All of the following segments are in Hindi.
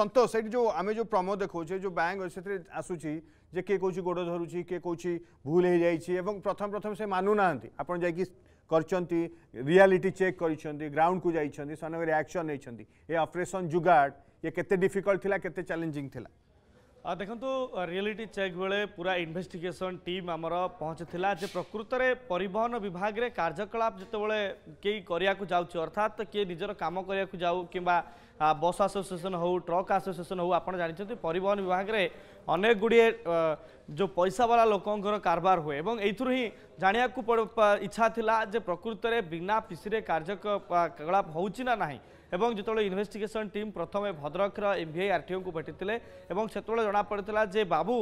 सतोष ये जो आम जो प्रमो देखे जो बैंक से आसूरी जे किए कौच गोड़ धरू किए कौच भूल हो जाए प्रथम प्रथम से मानुना आप रियालीटी चेक कर ग्राउंड को जाने रियाक्शन नहीं अपरेसन जुगाड़ ये के चैलेंजिंग थी ଦେଖନ୍ତୁ ରିଆଲିଟି ଚେକ୍ ବେଳେ ପୁରା ଇନଭେଷ୍ଟିଗେସନ୍ ଟିମ୍ ଆମର ପହଞ୍ଚିଥିଲା ଯେ ପ୍ରକୃତରେ ପରିବହନ ବିଭାଗରେ କାର୍ଯ୍ୟକଳାପ ଯେତେବେଳେ କେହି କରିବାକୁ ଯାଉଛି ଅର୍ଥାତ୍ କିଏ ନିଜର କାମ କରିବାକୁ ଯାଉ କିମ୍ବା ବସ୍ ଆସୋସିଏସନ୍ ହେଉ ଟ୍ରକ୍ ଆସୋସିଏସନ୍ ହେଉ ଆପଣ ଜାଣିଛନ୍ତି ପରିବହନ ବିଭାଗରେ ଅନେକ ଗୁଡ଼ିଏ ଯେଉଁ ପଇସାବାଲା ଲୋକଙ୍କର କାରବାର ହୁଏ ଏବଂ ଏଇଥିରୁ ହିଁ জাঁয়া ইচ্ছা লা যে প্রকৃতরে বিনা ପିସିରେ কার্যকলাপ হচ্ছে না না এবং যেত ইনভেস্টিগেশন টিম প্রথমে ভদ্রকর এমভিআই আরটিও ভেটি এবং সেতবে জনাপড়া যে বাবু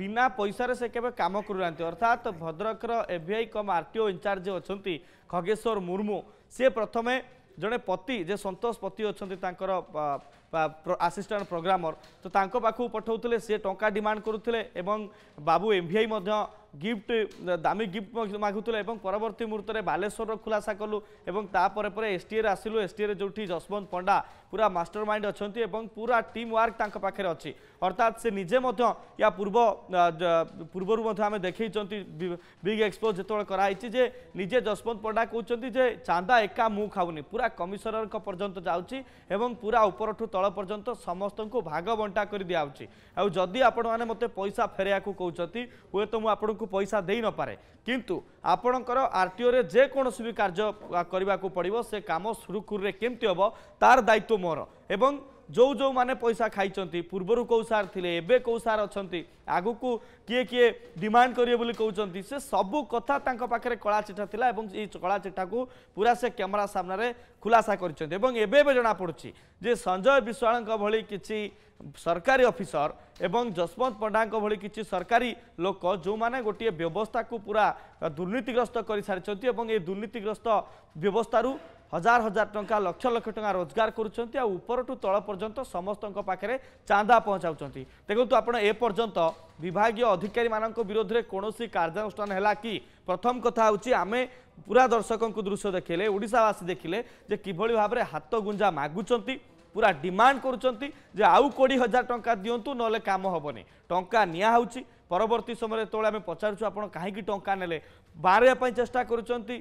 বিনা পয়সার সে কেবে কাম করুনা অর্থাৎ ভদ্রকর এভিআই কম আরটিও ইনচার্জ অগেশ্বর মুর্মু সে প্রথমে জনে পতি যে সন্তোষ পতি অনেক আসিষ্টাট প্রোগ্রামর তো তাঁর পাখু পঠাও সে টঙ্কা ডিমান্ড করুলে এবং বাবু এমভিআই গিফট দামি গিফট মাগুলে এবং পরবর্তী মুহূর্তে বালেশ্বর খুলাসা কলু এবং তাপরে পরে এসটিএ আসলু এসটিএ যেটি যশবন্ত পণ্ডা পুরা মাস্টর মাইন্ড অনেক এবং পুরা টিম ওয়ার্ক তাঁর পাখে অর্থাৎ সে নিজে ইয়া পূর্ব পূর্বর আমি দেখাইছেন বিগ এক্সপোজ যেত করাহৈছি যে নিজে যশবন্ত পণ্ডা কৌন যে চাঁদা একা মু খাওনি পুরা কমিশনর পর্যন্ত যাচ্ছি এবং পুরা উপরঠু তল পর্যন্ত সমস্ত ভাগ বন্টা করে দিয়া হচ্ছে আদি আপন মানে মতো পয়সা ফেরাইয়া কৌন হুয়ে তো আপনার ଆପଣଙ୍କୁ ପଇସା ଦେଇନପାରେ କିନ୍ତୁ ଆପଣଙ୍କର ଆର ଟି ଓରେ ଯେକୌଣସି ବି କାର୍ଯ୍ୟ କରିବାକୁ ପଡ଼ିବ ସେ କାମ ସୁରୁଖୁରୁରେ କେମିତି ହେବ ତାର ଦାୟିତ୍ୱ ମୋର ଏବଂ जो जो माने पैसा खाई पूर्वहरू कौँ सार लेगको केमाण्ड गरे पनि से सबै कथा पाखेर कला चिठा था कलाठा पूरा से क्यमेरा सामन खुलासा जे संजय सञ्जय विश्वालको भि सरकारी अफिसर एसवन्त पण्डा भि सरकारी लोक जो गोटे व्यवस्थाको पूरा दुर्नीतिग्रस्त गरिसिन्छ ए दुर्नीतिग्रस्त व्यवस्थि হাজার হাজার টঙ্কা লক্ষ লক্ষ টঙ্কা রোজগার করছেন আপরঠু তল পর্যন্ত সমস্ত পাখে চাঁদা পৌঁছাউন দেখুন আপনার এ পর্যন্ত বিভাগীয় অধিকারী মান বিরোধে কৌশি কার্যানুষ্ঠান হল কি প্রথম কথা হচ্ছে আমি পুরা দর্শকঙ্ দৃশ্য দেখলে ওড়শাবাসী দেখলে যে কিভাবে ভাবে হাত গুঞ্জা মাগুচার পুরা ডিমান্ড করছেন যে আউ কোড়ি হাজার টঙ্কা দিও নহলে কাম হবনি টঙ্কা নিয়া হচ্ছে ପରବର୍ତ୍ତୀ ସମୟରେ ଯେତେବେଳେ ଆମେ ପଚାରୁଛୁ ଆପଣ କାହିଁକି ଟଙ୍କା ନେଲେ ବାହାରିବା ପାଇଁ ଚେଷ୍ଟା କରୁଛନ୍ତି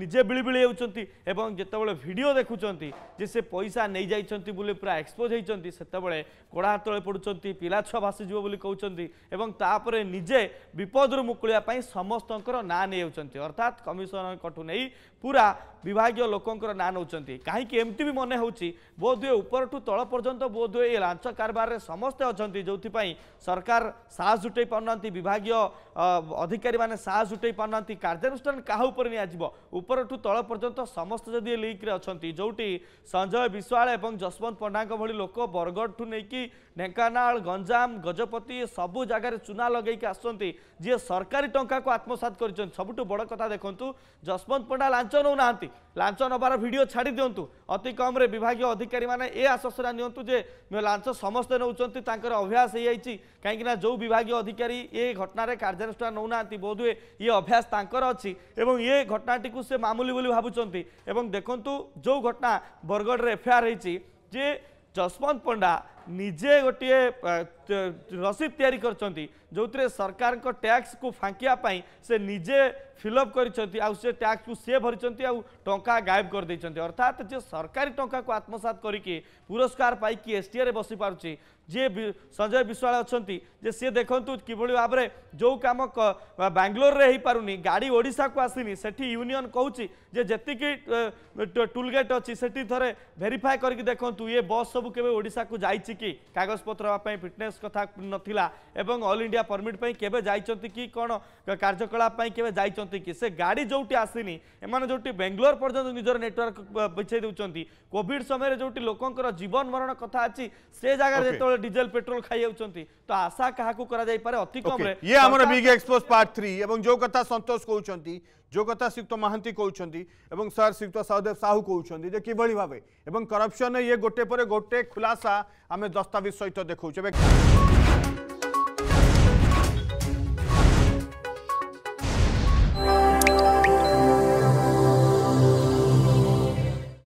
ନିଜେ ବିଳିବିଳି ହେଉଛନ୍ତି ଏବଂ ଯେତେବେଳେ ଭିଡ଼ିଓ ଦେଖୁଛନ୍ତି ଯେ ସେ ପଇସା ନେଇଯାଇଛନ୍ତି ବୋଲି ପୁରା ଏକ୍ସପୋଜ୍ ହୋଇଛନ୍ତି ସେତେବେଳେ ଗୋଡ଼ା ହାତ ତଳେ ପଡ଼ୁଛନ୍ତି ପିଲାଛୁଆ ଭାସିଯିବ ବୋଲି କହୁଛନ୍ତି ଏବଂ ତାପରେ ନିଜେ ବିପଦରୁ ମୁକୁଳିବା ପାଇଁ ସମସ୍ତଙ୍କର ନାଁ ନେଇଯାଉଛନ୍ତି ଅର୍ଥାତ୍ କମିଶନରଙ୍କଠୁ ନେଇ ପୁରା ବିଭାଗୀୟ ଲୋକଙ୍କର ନାଁ ନେଉଛନ୍ତି କାହିଁକି ଏମିତି ବି ମନେ ହେଉଛି ବୋଧହୁଏ ଉପରଠୁ ତଳ ପର୍ଯ୍ୟନ୍ତ ବୋଧହୁଏ ଏ ଲାଞ୍ଚ କାରବାରରେ ସମସ୍ତେ ଅଛନ୍ତି ଯେଉଁଥିପାଇଁ ସରକାର ସାହସ ଜୁଟେଇ ପାରୁନାହାନ୍ତି विभागीय अधिक साह सु उठै पार कार्न कारु तल पर्यन्त समस्तै अहिले जोटि संजय विश्वाल ए जसवन्त पण्डाको भिडियो लोक बरगडु नै ढेङ गंजाम गजपति सबै जगा चुना लगैक आसु जिए सरकारी को आत्मसात गरिन्छ सबुठु बड कथा देख्नु जसवन्त पंडा लान्छ नौ ଲାଞ୍ଚ ନେବାର ଭିଡ଼ିଓ ଛାଡ଼ି ଦିଅନ୍ତୁ ଅତି କମ୍ରେ ବିଭାଗୀୟ ଅଧିକାରୀମାନେ ଏ ଆଶ୍ୱାସନା ନିଅନ୍ତୁ ଯେ ଲାଞ୍ଚ ସମସ୍ତେ ନେଉଛନ୍ତି ତାଙ୍କର ଅଭ୍ୟାସ ହେଇଯାଇଛି କାହିଁକିନା ଯେଉଁ ବିଭାଗୀୟ ଅଧିକାରୀ ଏ ଘଟଣାରେ କାର୍ଯ୍ୟାନୁଷ୍ଠାନ ନେଉନାହାନ୍ତି ବୋଧହୁଏ ଇଏ ଅଭ୍ୟାସ ତାଙ୍କର ଅଛି ଏବଂ ଏ ଘଟଣାଟିକୁ ସେ ମାମୁଲି ବୋଲି ଭାବୁଛନ୍ତି ଏବଂ ଦେଖନ୍ତୁ ଯେଉଁ ଘଟଣା ବରଗଡ଼ରେ ଏଫ୍ଆଇଆର୍ ହେଇଛି ଯେ ଯଶବନ୍ତ ପଣ୍ଡା ନିଜେ ଗୋଟିଏ ରସିଦ ତିଆରି କରିଛନ୍ତି ଯେଉଁଥିରେ ସରକାରଙ୍କ ଟ୍ୟାକ୍ସକୁ ଫାଙ୍କିବା ପାଇଁ ସେ ନିଜେ ଫିଲଅପ୍ କରିଛନ୍ତି ଆଉ ସେ ଟ୍ୟାକ୍ସକୁ ସେ ଭରିଛନ୍ତି ଆଉ ଟଙ୍କା ଗାୟବ କରିଦେଇଛନ୍ତି ଅର୍ଥାତ୍ ଯେ ସରକାରୀ ଟଙ୍କାକୁ ଆତ୍ମସାତ କରିକି ପୁରସ୍କାର ପାଇକି ଏସ୍ଟିଏରେ ବସିପାରୁଛି ଯିଏ ସଞ୍ଜୟ ବିଶ୍ୱାଳ ଅଛନ୍ତି ଯେ ସିଏ ଦେଖନ୍ତୁ କିଭଳି ଭାବରେ ଯେଉଁ କାମ ବାଙ୍ଗଲୋରରେ ହେଇପାରୁନି ଗାଡ଼ି ଓଡ଼ିଶାକୁ ଆସିନି ସେଠି ୟୁନିୟନ୍ କହୁଛି ଯେ ଯେତିକି ଟୁଲ୍ ଗେଟ୍ ଅଛି ସେଠି ଥରେ ଭେରିଫାଏ କରିକି ଦେଖନ୍ତୁ ଇଏ ବସ୍ ସବୁ କେବେ ଓଡ଼ିଶାକୁ ଯାଇଛି ଆସିକି କାଗଜପତ୍ର ହେବା ପାଇଁ ଫିଟନେସ୍ କଥା ନଥିଲା ଏବଂ ଅଲ୍ ଇଣ୍ଡିଆ ପରମିଟ୍ ପାଇଁ କେବେ ଯାଇଛନ୍ତି କି କ'ଣ କାର୍ଯ୍ୟକଳାପ ପାଇଁ କେବେ ଯାଇଛନ୍ତି କି ସେ ଗାଡ଼ି ଯେଉଁଠି ଆସିନି ଏମାନେ ଯେଉଁଠି ବେଙ୍ଗଲୋର ପର୍ଯ୍ୟନ୍ତ ନିଜର ନେଟୱାର୍କ ବିଛାଇ ଦେଉଛନ୍ତି କୋଭିଡ଼ ସମୟରେ ଯେଉଁଠି ଲୋକଙ୍କର ଜୀବନ ମରଣ କଥା ଅଛି ସେ ଜାଗାରେ ଯେତେବେଳେ ଡିଜେଲ ପେଟ୍ରୋଲ ଖାଇଯାଉଛନ୍ତି ତ ଆଶା କାହାକୁ କରାଯାଇପାରେ ଅତି କମରେ ଇଏ ଆମର ବିଗ୍ ଏକ୍ସପୋଜ୍ ପାର୍ଟ ଥ୍ରୀ ଏବଂ ଯେଉଁ କଥା ସନ୍ତୋଷ କହୁଛନ୍ତି ଯେଉଁ କଥା ଶ୍ରୀଯୁକ୍ତ ମହାନ୍ତି କହୁଛନ୍ତି ଏବଂ ସାର୍ ଶ୍ରୀଯୁକ୍ତ ସହଦେବ ସାହୁ କହୁଛନ୍ତି ଯେ କିଭଳି ଭାବେ ଏବଂ କରପ୍ସନରେ ଇଏ ଗୋଟେ ପରେ ଗୋଟେ ଖୁଲାସା ଆମେ आम दस्तावेज सहित देखा